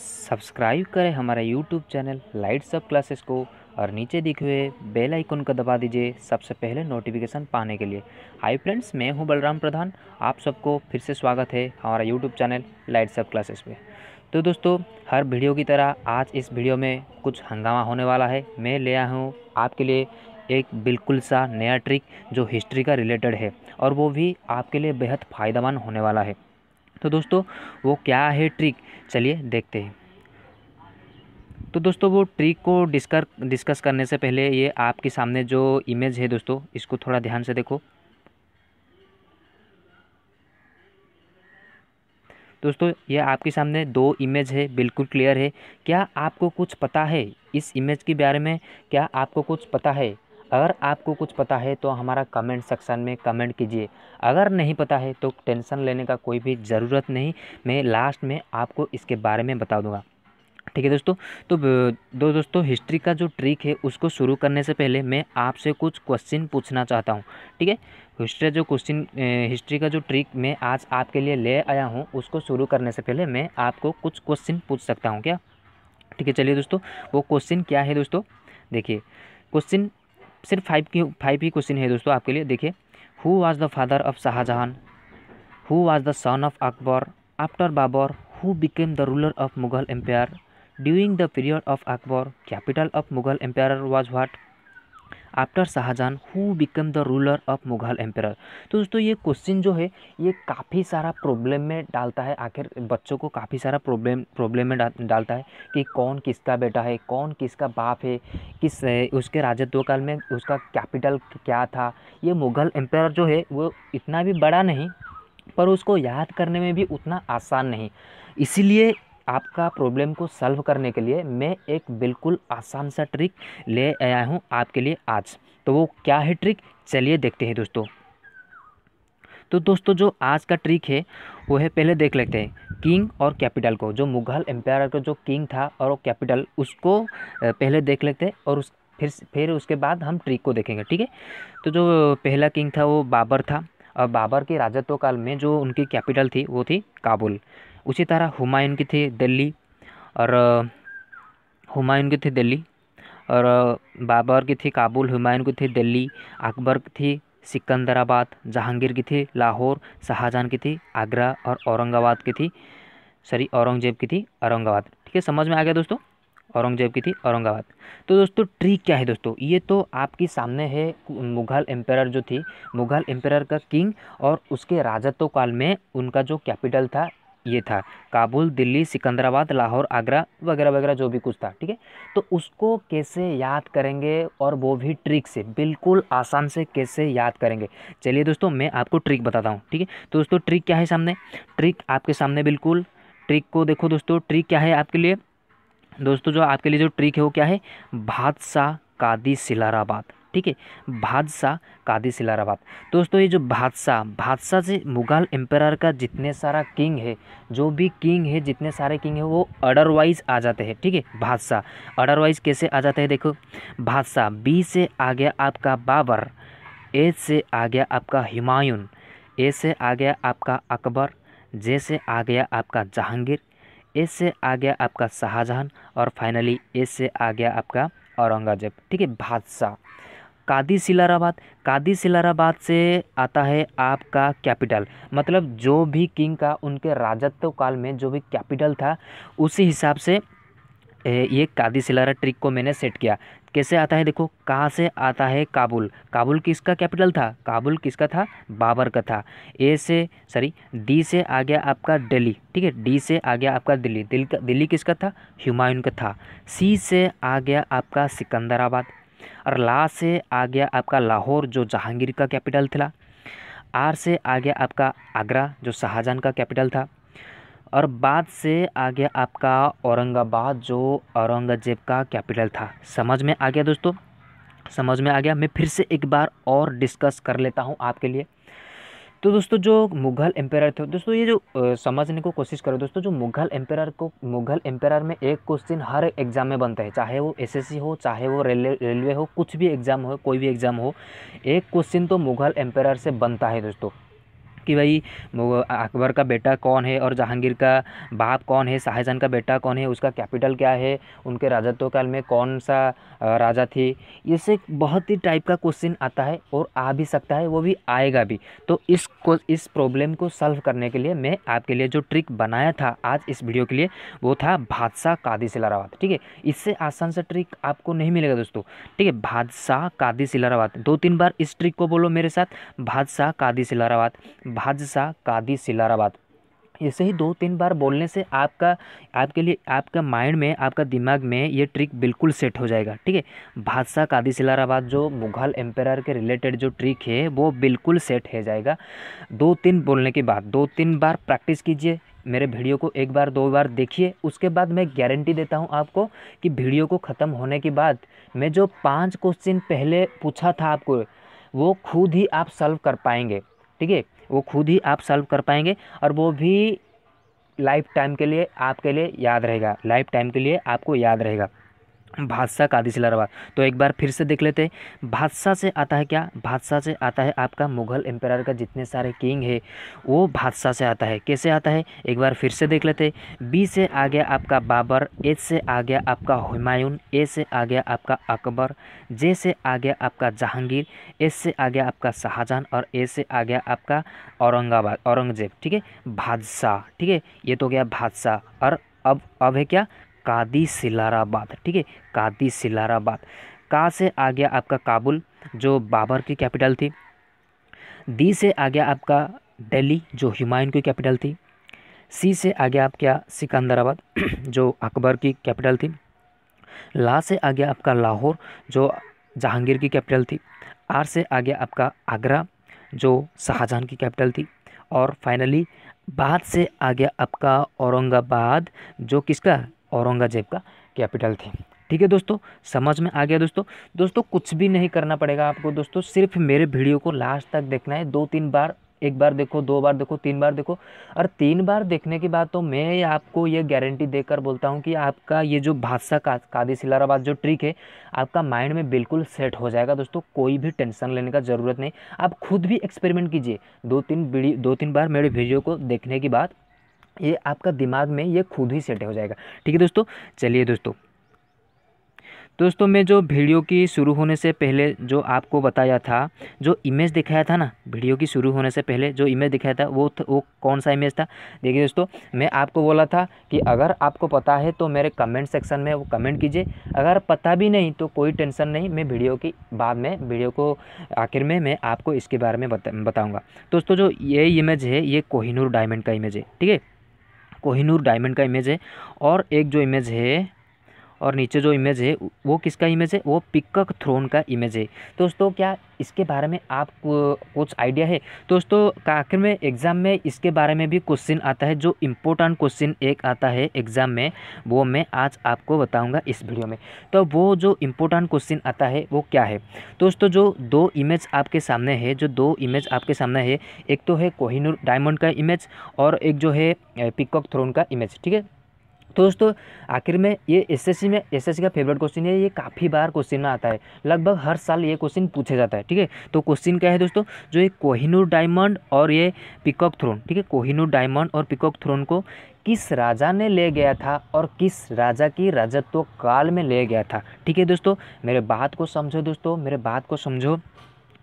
subscribe करें हमारा YouTube channel Lights Up Classes को और नीचे दिखे हुए बेल आइकन को दबा दीजिए सबसे पहले नोटिफिकेशन पाने के लिए हाय फ्रेंड्स मैं हूं बलराम प्रधान आप सबको फिर से स्वागत है हमारा YouTube channel Lights Up Classes पे तो दोस्तों हर वीडियो की तरह आज इस वीडियो में कुछ हंगामा होने वाला है मैं ले आया हूँ आपके लिए एक बिल्कुल सा नया ट्रिक जो हिस्ट्री का रिलेटेड है और वो भी आपके लिए बेहद फ़ायदेमंद होने वाला है तो दोस्तों वो क्या है ट्रिक चलिए देखते हैं तो दोस्तों वो ट्रिक को डिस्कर डिस्कस करने से पहले ये आपके सामने जो इमेज है दोस्तों इसको थोड़ा ध्यान से देखो दोस्तों ये आपके सामने दो इमेज है बिल्कुल क्लियर है क्या आपको कुछ पता है इस इमेज के बारे में क्या आपको कुछ पता है अगर आपको कुछ पता है तो हमारा कमेंट सेक्शन में कमेंट कीजिए अगर नहीं पता है तो टेंशन लेने का कोई भी ज़रूरत नहीं मैं लास्ट में आपको इसके बारे में बता दूँगा ठीक है दोस्तों तो दो दोस्तों हिस्ट्री का जो ट्रिक है उसको शुरू करने से पहले मैं आपसे कुछ क्वेश्चन पूछना चाहता हूँ ठीक है हिस्ट्री जो क्वेश्चन हिस्ट्री का जो ट्रिक मैं आज आपके लिए ले आया हूँ उसको शुरू करने से पहले मैं आपको कुछ क्वेश्चन पूछ सकता हूँ क्या ठीक है चलिए दोस्तों वो क्वेश्चन क्या है दोस्तों देखिए क्वेश्चन सिर्फ फाइव की फाइव ही क्वेश्चन है दोस्तों आपके लिए देखिए who was the father of Shahjahan who was the son of Akbar after Babur who became the ruler of Mughal empire during the period of Akbar capital of Mughal empire was what after Shahjahan who become the ruler of Mughal empire तो दोस्तों ये question जो है ये काफ़ी सारा problem में डालता है आखिर बच्चों को काफ़ी सारा प्रॉब्लम प्रॉब्लम में डा, डालता है कि कौन किसका बेटा है कौन किसका बाप है किस उसके राजत्व काल में उसका कैपिटल क्या था ये मुगल एम्पायर जो है वो इतना भी बड़ा नहीं पर उसको याद करने में भी उतना आसान नहीं इसीलिए आपका प्रॉब्लम को सल्व करने के लिए मैं एक बिल्कुल आसान सा ट्रिक ले आया हूँ आपके लिए आज तो वो क्या है ट्रिक चलिए देखते हैं दोस्तों तो दोस्तों जो आज का ट्रिक है वो है पहले देख लेते हैं किंग और कैपिटल को जो मुगल एम्पायर का जो किंग था और वो कैपिटल उसको पहले देख लेते हैं और उस फिर फिर उसके बाद हम ट्रिक को देखेंगे ठीक है तो जो पहला किंग था वो बाबर था और बाबर के राजत्व काल में जो उनकी कैपिटल थी वो थी काबुल उसी तरह हुमायूं की थी दिल्ली और हुमायूं की थी दिल्ली और बाबर की थी काबुल हुमायूं की थी दिल्ली अकबर की थी सिकंदराबाद जहांगीर की थी लाहौर शाहजहां की थी आगरा और औरंगाबाद की थी सॉरी औरंगजेब की थी औरंगाबाद ठीक है समझ में आ गया दोस्तों औरंगजेब की थी औरंगाबाद तो दोस्तों ट्रिक क्या है दोस्तों ये तो आपके सामने है मुगल एम्पायर जो थी मुगल एम्पायर का किंग और उसके राजत्व काल में उनका जो कैपिटल था ये था काबुल दिल्ली सिकंदराबाद लाहौर आगरा वगैरह वगैरह जो भी कुछ था ठीक है तो उसको कैसे याद करेंगे और वो भी ट्रिक से बिल्कुल आसान से कैसे याद करेंगे चलिए दोस्तों मैं आपको ट्रिक बताता हूँ ठीक है तो दोस्तों ट्रिक क्या है सामने ट्रिक आपके सामने बिल्कुल ट्रिक को देखो दोस्तों ट्रिक क्या है आपके लिए दोस्तों जो आपके लिए जो ट्रिक है वो क्या है भादशाह कादी सिलाराबाद ठीक है भादशाह कादी सिलाराबाद दोस्तों ये जो भादशाह भादशाह से मुगल एम्पर का जितने सारा किंग है जो भी किंग है जितने सारे किंग है वो अडरवाइज आ जाते हैं ठीक है भादशाह अडरवाइज़ कैसे आ जाते हैं देखो भादशाह बी से आ गया आपका बाबर ए से आ गया आपका हिमायून ए से आ गया आपका अकबर जे से आ गया आपका जहांगीर ए से आ गया आपका शाहजहां और फाइनली ए से आ गया आपका औरंगजेब ठीक है बादशाह कादी सिलाराबाद कादी सिलाराबाद से आता है आपका कैपिटल मतलब जो भी किंग का उनके राजत्व काल में जो भी कैपिटल था उसी हिसाब से ये कादी सिलारा ट्रिक को मैंने सेट किया कैसे आता है देखो कहाँ से आता है काबुल काबुल किसका कैपिटल था काबुल किसका था बाबर का था ए से सॉरी डी से आ गया आपका दिल्ली ठीक है डी से आ गया आपका दिल्ली दिल्ली किसका था हुमायूं का था सी से आ गया आपका सिकंदराबाद और ला से आ गया आपका लाहौर जो जहांगीर का कैपिटल था आर से आ गया आपका आगरा जो शाहजहां का कैपिटल था और बाद से आ गया आपका औरंगाबाद जो औरंगजेब का कैपिटल था समझ में आ गया दोस्तों समझ में आ गया मैं फिर से एक बार और डिस्कस कर लेता हूँ आपके लिए तो दोस्तों जो मुगल एम्पायर थे दोस्तों ये जो समझने को कोशिश करो दोस्तों जो मुगल एम्पायर को मुगल एम्पायर में एक क्वेश्चन हर एग्ज़ाम में बनता है चाहे वो एसएससी हो चाहे वो रेलवे रेलवे हो कुछ भी एग्ज़ाम हो कोई भी एग्ज़ाम हो एक क्वेश्चन तो मुगल एम्पायर से बनता है दोस्तों कि भाई वो अकबर का बेटा कौन है और जहांगीर का बाप कौन है शाहजहां का बेटा कौन है उसका कैपिटल क्या है उनके राजत्व काल में कौन सा राजा थे इससे बहुत ही टाइप का क्वेश्चन आता है और आ भी सकता है वो भी आएगा भी तो इस को इस प्रॉब्लम को सॉल्व करने के लिए मैं आपके लिए जो ट्रिक बनाया था आज इस वीडियो के लिए वो था भादशाह कादी सिलारावाद ठीक है इससे आसान सा ट्रिक आपको नहीं मिलेगा दोस्तों ठीक है भादशाह कादी सिलारावाद दो तीन बार इस ट्रिक को बोलो मेरे साथ भादशाह कादी सिलारावाद भाजसा कादी सिलाराबाद ऐसे ही दो तीन बार बोलने से आपका आपके लिए आपका माइंड में आपका दिमाग में ये ट्रिक बिल्कुल सेट हो जाएगा ठीक है भादशाह कादी सिलाराबाद जो मुगल एम्पायर के रिलेटेड जो ट्रिक है वो बिल्कुल सेट हो जाएगा दो तीन बोलने के बाद दो तीन बार प्रैक्टिस कीजिए मेरे वीडियो को एक बार दो बार देखिए उसके बाद मैं गारंटी देता हूँ आपको कि वीडियो को ख़त्म होने के बाद मैं जो पाँच क्वेश्चन पहले पूछा था आपको वो खुद ही आप सॉल्व कर पाएंगे ठीक है वो खुद ही आप सॉल्व कर पाएंगे और वो भी लाइफ टाइम के लिए आपके लिए याद रहेगा लाइफ टाइम के लिए आपको याद रहेगा भादसा का आदि सिलारवा तो एक बार फिर से देख लेते हैं भादसा से आता है क्या भादसा से आता है आपका मुगल एम्पायर का जितने सारे किंग है वो भादसा से आता है कैसे आता है एक बार फिर से देख लेते हैं बी से आ गया आपका बाबर एच से आ गया आपका हुमायून ए से आ गया आपका अकबर जे से आ गया आपका जहांगीर एस से आ गया आपका शाहजहां और ए से आ गया आपका औरंगाबाद औरंगजेब ठीक है भादसा ठीक है ये तो गया भादसा और अब अब है क्या कादी सिलाराबाद ठीक है कादी सिलाराबाद का से आ गया आपका काबुल जो बाबर की कैपिटल थी दी से आ गया आपका दिल्ली जो हुमायूं की कैपिटल थी सी से आ गया आपका सिकंदराबाद जो अकबर की कैपिटल थी ला से आ गया आपका लाहौर जो जहांगीर की कैपिटल थी आर से आ गया आपका आगरा जो शाहजहां की कैपिटल थी और फाइनली बाद से आ गया आपका औरंगाबाद जो किसका औरंगजेब का कैपिटल थी ठीक है दोस्तों समझ में आ गया दोस्तों दोस्तों कुछ भी नहीं करना पड़ेगा आपको दोस्तों सिर्फ मेरे वीडियो को लास्ट तक देखना है दो तीन बार एक बार देखो दो बार देखो तीन बार देखो और तीन बार देखने के बाद तो मैं आपको ये गारंटी देकर बोलता हूँ कि आपका ये जो भाषा का कादी सिलाराबाद जो ट्रिक है आपका माइंड में बिल्कुल सेट हो जाएगा दोस्तों कोई भी टेंशन लेने का ज़रूरत नहीं आप खुद भी एक्सपेरिमेंट कीजिए दो तीन वीडियो दो तीन बार मेरे वीडियो को देखने के बाद ये आपका दिमाग में ये खुद ही सेट हो जाएगा ठीक है दोस्तों चलिए दोस्तों दोस्तों मैं जो वीडियो की शुरू होने से पहले जो आपको बताया था जो इमेज दिखाया था ना वीडियो की शुरू होने से पहले जो इमेज दिखाया था वो वो कौन सा इमेज था देखिए दोस्तों मैं आपको बोला था कि अगर आपको पता है तो मेरे कमेंट सेक्शन में वो कमेंट कीजिए अगर पता भी नहीं तो कोई टेंशन नहीं मैं वीडियो की बाद में वीडियो को आखिर में मैं आपको इसके बारे में बता, बताऊँगा दोस्तों जो ये इमेज है ये कोहिनूर डायमंड का इमेज है ठीक है कोहिनूर डायमंड का इमेज है और एक जो इमेज है और नीचे जो इमेज है वो किसका इमेज है वो पिकक थ्रोन का इमेज है दोस्तों क्या इसके बारे में आप कुछ आइडिया है दोस्तों का आखिर में एग्ज़ाम में इसके बारे में भी क्वेश्चन आता है जो इम्पोर्टेंट क्वेश्चन एक आता है एग्ज़ाम में वो मैं आज आपको बताऊंगा इस वीडियो में तो वो जो इम्पोर्टेंट क्वेश्चन आता है वो क्या है दोस्तों जो दो इमेज आपके सामने है जो दो इमेज आपके सामने है एक तो है कोहिनूर डायमंड का इमेज और एक जो है पिकॉक थ्रोन का इमेज ठीक है तो दोस्तों आखिर में ये एसएससी में एसएससी का फेवरेट क्वेश्चन है ये काफ़ी बार क्वेश्चन में आता है लगभग हर साल ये क्वेश्चन पूछा जाता है ठीक है तो क्वेश्चन क्या है दोस्तों जो ये कोहिनूर डायमंड और ये पिकॉक थ्रोन ठीक है कोहिनूर डायमंड और पिकॉक थ्रोन को किस राजा ने ले गया था और किस राजा की राजत्व काल में ले गया था ठीक है दोस्तों मेरे बात को समझो दोस्तों मेरे बात को समझो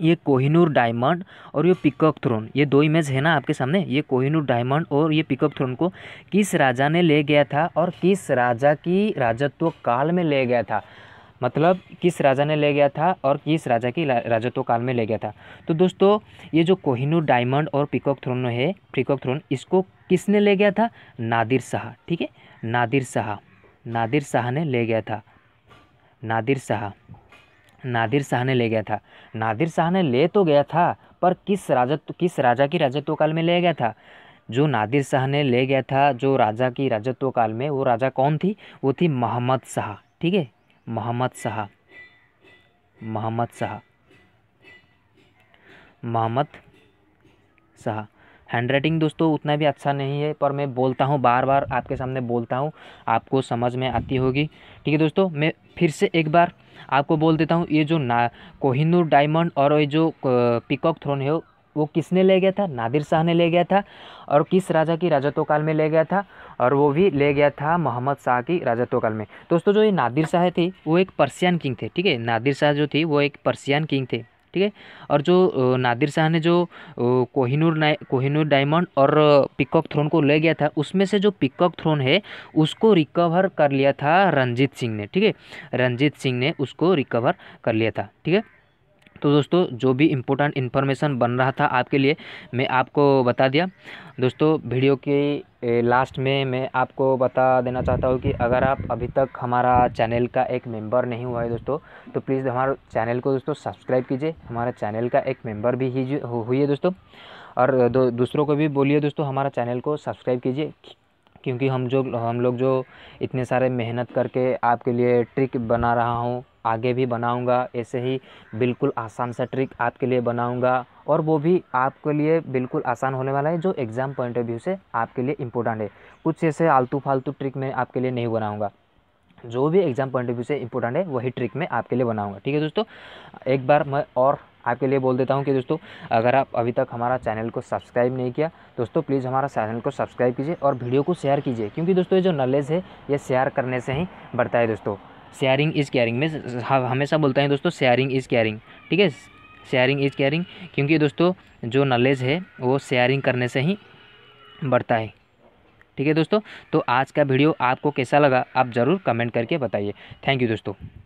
ये कोहिनूर डायमंड और ये पिकअप थ्रोन ये दो इमेज है ना आपके सामने ये कोहिनूर डायमंड और ये पिकअप थ्रोन को किस राजा ने ले गया था और किस राजा की राजत्व काल में ले गया था मतलब किस राजा ने ले गया था और किस राजा की राजत्व काल में ले गया था तो दोस्तों ये जो कोहिनूर डायमंड और पिकॉक थ्रोन है पिकअप थ्रोन इसको किसने ले गया था नादिर शाह ठीक है नादिर शाह नादिर शाह ने ले गया था नादिर शाह नादिर शाह ने ले गया था नादिर शाह ने ले तो गया था पर किस राजत्व तो, किस राजा की राजत्व काल में ले गया था जो नादिर शाह ने ले गया था जो राजा की राजत्व काल में वो राजा कौन थी वो थी मोहम्मद शाह ठीक है मोहम्मद शाह मोहम्मद शाह मोहम्मद शाह हैंड राइटिंग दोस्तों उतना भी अच्छा नहीं है पर मैं बोलता हूँ बार बार आपके सामने बोलता हूँ आपको समझ में आती होगी ठीक है दोस्तों मैं फिर से एक बार आपको बोल देता हूँ ये जो ना कोहिनूर डायमंड और ये जो पिकॉक थ्रोन है वो किसने ले गया था नादिर शाह ने ले गया था और किस राजा की राजत्वकाल में ले गया था और वो भी ले गया था मोहम्मद शाह की राजत्वकाल में दोस्तों जो ये नादिर शाह थे वो एक पर्सियन किंग थे ठीक है नादिर शाह जो थी वो एक पर्सियन किंग थे ठीक है और जो नादिर शाह ने जो कोहिनूर कोहिनूर डायमंड और पिकॉक थ्रोन को ले गया था उसमें से जो पिकॉक थ्रोन है उसको रिकवर कर लिया था रंजीत सिंह ने ठीक है रंजीत सिंह ने उसको रिकवर कर लिया था ठीक है तो दोस्तों जो भी इम्पोर्टेंट इन्फॉर्मेशन बन रहा था आपके लिए मैं आपको बता दिया दोस्तों वीडियो के लास्ट में मैं आपको बता देना चाहता हूँ कि अगर आप अभी तक हमारा चैनल का एक मेंबर नहीं हुआ है दोस्तों तो प्लीज़ हमारे चैनल को दोस्तों सब्सक्राइब कीजिए हमारे चैनल का एक मेंबर भी ही हुई है दोस्तों और दो, दूसरों को भी बोलिए दोस्तों हमारा चैनल को सब्सक्राइब कीजिए क्योंकि हम जो हम लोग जो इतने सारे मेहनत करके आपके लिए ट्रिक बना रहा हूँ आगे भी बनाऊंगा ऐसे ही बिल्कुल आसान सा ट्रिक आपके लिए बनाऊंगा और वो भी आपके लिए बिल्कुल आसान होने वाला है जो एग्ज़ाम पॉइंट ऑफ व्यू से आपके लिए इम्पोर्टेंट है कुछ ऐसे आलतू फालतू ट्रिक मैं आपके लिए नहीं बनाऊँगा जो भी एग्ज़ाम पॉइंट ऑफ व्यू से इम्पोर्टेंट है वही ट्रिक मैं आपके लिए बनाऊँगा ठीक है दोस्तों एक बार मैं और आपके लिए बोल देता हूँ कि दोस्तों अगर आप अभी तक हमारा चैनल को सब्सक्राइब नहीं किया दोस्तों प्लीज़ हमारा चैनल को सब्सक्राइब कीजिए और वीडियो को शेयर कीजिए क्योंकि दोस्तों ये जो नॉलेज है ये शेयर करने से ही बढ़ता है दोस्तों शेयरिंग इज़ केयरिंग में हमेशा बोलता है दोस्तों शेयरिंग इज़ केयरिंग ठीक है शेयरिंग इज़ केयरिंग क्योंकि दोस्तों जो नॉलेज है वो शेयरिंग करने से ही बढ़ता है ठीक है दोस्तों तो आज का वीडियो आपको कैसा लगा आप ज़रूर कमेंट करके बताइए थैंक यू दोस्तों